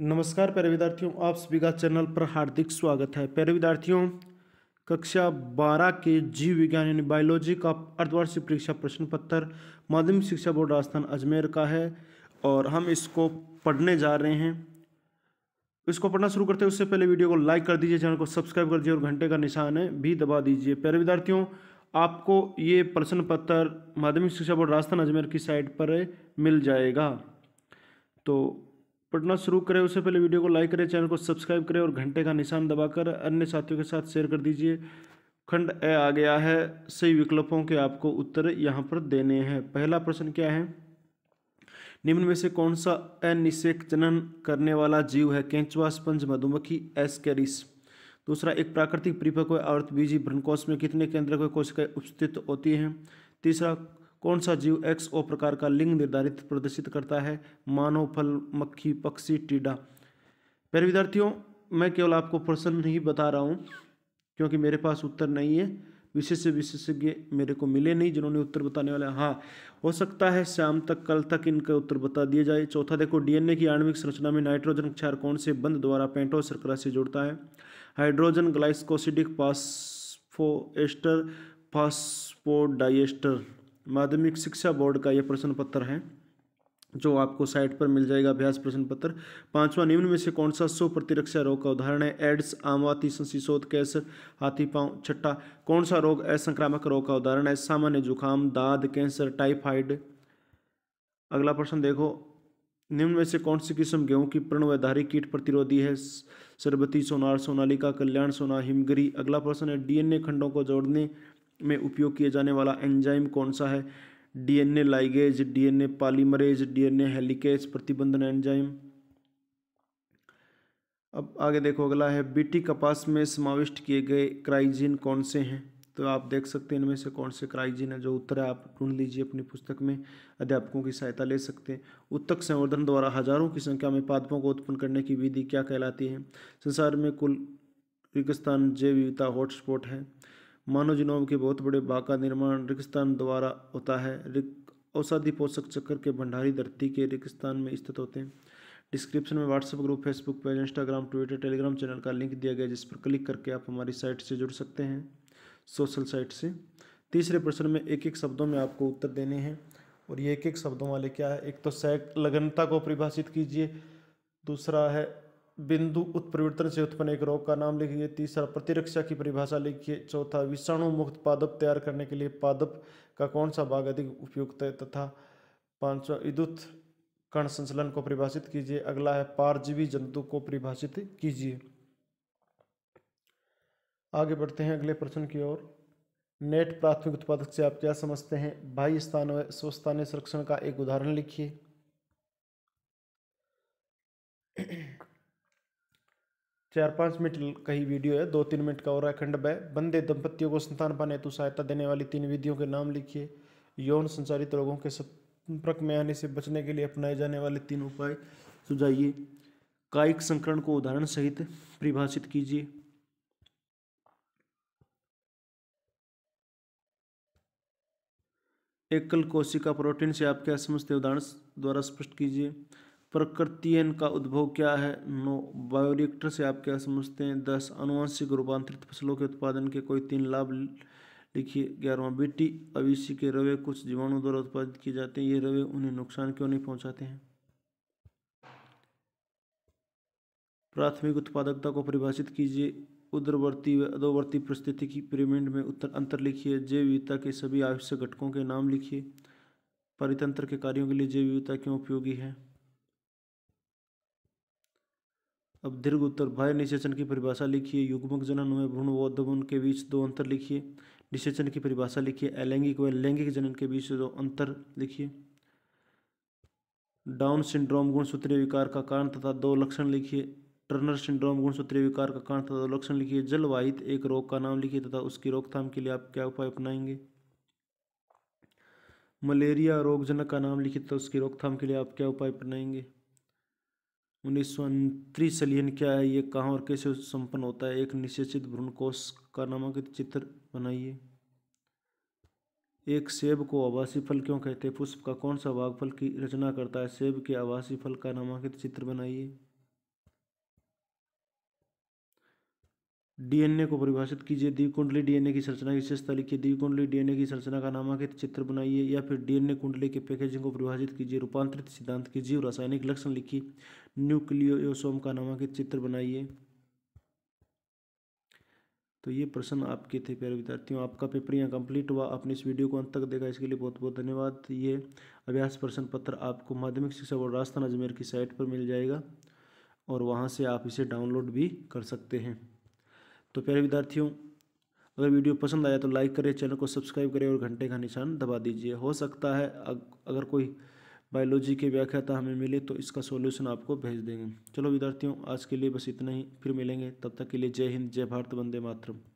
नमस्कार प्यारे विद्यार्थियों आप सभी का चैनल पर हार्दिक स्वागत है प्यारे विद्यार्थियों कक्षा बारह के जीव विज्ञान यानी बायोलॉजी का अर्धवार्षिक परीक्षा प्रश्न पत्र माध्यमिक शिक्षा बोर्ड राजस्थान अजमेर का है और हम इसको पढ़ने जा रहे हैं इसको पढ़ना शुरू करते हैं उससे पहले वीडियो को लाइक कर दीजिए चैनल को सब्सक्राइब कर दीजिए और घंटे का निशान है भी दबा दीजिए प्यारे विद्यार्थियों आपको ये प्रश्न पत्र माध्यमिक शिक्षा बोर्ड राजस्थान अजमेर की साइट पर मिल जाएगा तो पढ़ना शुरू करें उससे पहले वीडियो को लाइक करें चैनल को सब्सक्राइब करें और घंटे का निशान दबाकर अन्य साथियों के साथ शेयर कर दीजिए खंड ए आ गया है सही विकल्पों के आपको उत्तर यहाँ पर देने हैं पहला प्रश्न क्या है निम्न में से कौन सा अनिषेक जनन करने वाला जीव है केंचुआ स्पंज मधुमक्खी एस्केरिस दूसरा एक प्राकृतिक परिपक्व आवृत बीजी भ्रनकोश में कितने केंद्रक कोशिकाएं उपस्थित होती हैं तीसरा कौन सा जीव एक्स ओ प्रकार का लिंग निर्धारित प्रदर्शित करता है मानव फल मक्खी पक्षी टीडा प्यारे विद्यार्थियों मैं केवल आपको प्रश्न ही बता रहा हूँ क्योंकि मेरे पास उत्तर नहीं है विशेष विशेषज्ञ मेरे को मिले नहीं जिन्होंने उत्तर बताने वाले हाँ हो सकता है शाम तक कल तक इनके उत्तर बता दिए जाए चौथा देखो डीएनए की आणविक संरचना में नाइट्रोजन क्षार कौन से बंद द्वारा पेंटो सर्कला से जुड़ता है हाइड्रोजन ग्लाइस्कोसिडिक पासफोएस्टर फास्फोडाइएस्टर माध्यमिक शिक्षा बोर्ड का यह प्रश्न पत्र है जो आपको साइट पर मिल जाएगा अभ्यास प्रश्न पत्र पांचवा निम्न में से कौन सा सौ प्रतिरक्षा रोग का उदाहरण है एड्स आमवाती संसिशोध कैंसर हाथी पांव छठा कौन सा रोग असंक्रामक रोग का उदाहरण है सामान्य जुकाम दाद कैंसर टाइफाइड अगला प्रश्न देखो निम्न में से कौन सी किस्म गेहूं की प्रणवधारी कीट प्रतिरोधी है सरबती सोनार सोनालिका कल्याण सोना हिमगिरी अगला प्रश्न है डीएनए खंडों को जोड़ने में उपयोग किया जाने वाला एंजाइम कौन सा है DNA ligase DNA polymerase DNA helicase प्रतिबंधन एंजाइम अब आगे देखो अगला है बीटी कपास में समाविष्ट किए गए क्राइजिन कौन से हैं तो आप देख सकते हैं इनमें से कौन से क्राइजिन है जो उत्तर है आप ढूंढ लीजिए अपनी पुस्तक में अध्यापकों की सहायता ले सकते हैं उत्तक संवर्धन द्वारा हजारों की संख्या में पादपों को उत्पन्न करने की विधि क्या कहलाती है संसार में कुल रेगिस्तान जैव विविधता हॉटस्पॉट है मानव जिनोम के बहुत बड़े भाग का निर्माण रिक्स्तान द्वारा होता है रिक औषधि पोषक चक्कर के भंडारी धरती के रिक्स्तान में स्थित होते हैं डिस्क्रिप्शन में WhatsApp group Facebook page Instagram Twitter Telegram channel का लिंक दिया गया जिस पर क्लिक करके आप हमारी साइट से जुड़ सकते हैं सोशल साइट से तीसरे प्रश्न में एक एक शब्दों में आपको उत्तर देने हैं और ये एक एक शब्दों वाले क्या है एक तो सैक लगनता को परिभाषित कीजिए दूसरा है बिंदु उत्परिवर्तन से उत्पन्न एक रोग का नाम लिखिए तीसरा प्रतिरक्षा की परिभाषा लिखिए चौथा विषाणु मुक्त पादप तैयार करने के लिए पादप का कौन सा भाग अधिक उपयुक्त है तथा पांचवा विद्युत कण संचलन को परिभाषित कीजिए अगला है पारजीवी जंतु को परिभाषित कीजिए आगे बढ़ते हैं अगले प्रश्न की ओर नेट प्राथमिक उत्पादक से आप क्या समझते हैं भाई स्थान व स्वस्थानीय संरक्षण का एक उदाहरण लिखिए चार पाँच मिनट का वीडियो है दो तीन मिनट का और अखंड है बंदे दंपतियों को संतान पाने तो सहायता देने वाली तीन विधियों के नाम लिखिए यौन संचारित रोगों के संपर्क में आने से बचने के लिए अपनाए जाने वाले तीन उपाय सुझाइए कायिक संक्रमण को उदाहरण सहित परिभाषित कीजिए एकल कोशिका प्रोटीन से आप क्या समझते उदाहरण द्वारा स्पष्ट कीजिए प्रकृतियन का उद्भव क्या है नो बायोरिएक्टर से आप क्या समझते हैं दस अनुवांशिक रूपांतरित फसलों के उत्पादन के कोई तीन लाभ लिखिए ग्यारहवा बेटी अवीसी के रवे कुछ जीवाणु द्वारा उत्पादित किए जाते हैं ये रवे उन्हें नुकसान क्यों नहीं पहुंचाते हैं प्राथमिक उत्पादकता को परिभाषित कीजिए उदरवर्ती व अधोवर्ती परिस्थिति की पिरामिड में उत्तर अंतर लिखिए जैव विविधता के सभी आवश्यक घटकों के नाम लिखिए परितंत्र के कार्यों के लिए जैव विविधता क्यों उपयोगी है अब दीर्घ उत्तर बाह्य निषेचन की परिभाषा लिखिए युग्मक जनन में भ्रूण व दमन के बीच दो अंतर लिखिए निषेचन की परिभाषा लिखिए अलैंगिक व लैंगिक जनन के बीच दो अंतर लिखिए डाउन सिंड्रोम गुणसूत्रीय विकार का कारण तथा दो लक्षण लिखिए टर्नर सिंड्रोम गुणसूत्रीय विकार का कारण तथा दो लक्षण लिखिए जलवाहित एक रोग का नाम लिखिए तथा उसकी रोकथाम के लिए आप क्या उपाय अपनाएंगे मलेरिया रोगजनक का नाम लिखिए तथा उसकी रोकथाम के लिए आप क्या उपाय अपनाएंगे उन्नीस सौ उनतीस क्या है ये कहाँ और कैसे संपन्न होता है एक निश्चित भ्रूण कोष का नामांकित चित्र बनाइए एक सेब को आवासी फल क्यों कहते हैं पुष्प का कौन सा भाग फल की रचना करता है सेब के आवासीय फल का नामांकित चित्र बनाइए डीएनए को परिभाषित कीजिए द्विकुंडली डीएनए की संरचना की विशेषता लिखिए द्विकुंडली डीएनए की संरचना का नामांकित चित्र बनाइए या फिर डीएनए कुंडली के पैकेजिंग को परिभाषित कीजिए रूपांतरित सिद्धांत की जीव रासायनिक लक्षण लिखिए न्यूक्लियोसोम का नामांकित चित्र बनाइए तो ये प्रश्न आपके थे प्यारे विद्यार्थियों आपका पेपर यहाँ कंप्लीट हुआ आपने इस वीडियो को अंत तक देखा इसके लिए बहुत बहुत धन्यवाद ये अभ्यास प्रश्न पत्र आपको माध्यमिक शिक्षा बोर्ड राजस्थान अजमेर की साइट पर मिल जाएगा और वहाँ से आप इसे डाउनलोड भी कर सकते हैं तो प्यारे विद्यार्थियों अगर वीडियो पसंद आया तो लाइक करें चैनल को सब्सक्राइब करें और घंटे का निशान दबा दीजिए हो सकता है अगर कोई बायोलॉजी की व्याख्याता हमें मिले तो इसका सॉल्यूशन आपको भेज देंगे चलो विद्यार्थियों आज के लिए बस इतना ही फिर मिलेंगे तब तक के लिए जय हिंद जय भारत वंदे मातरम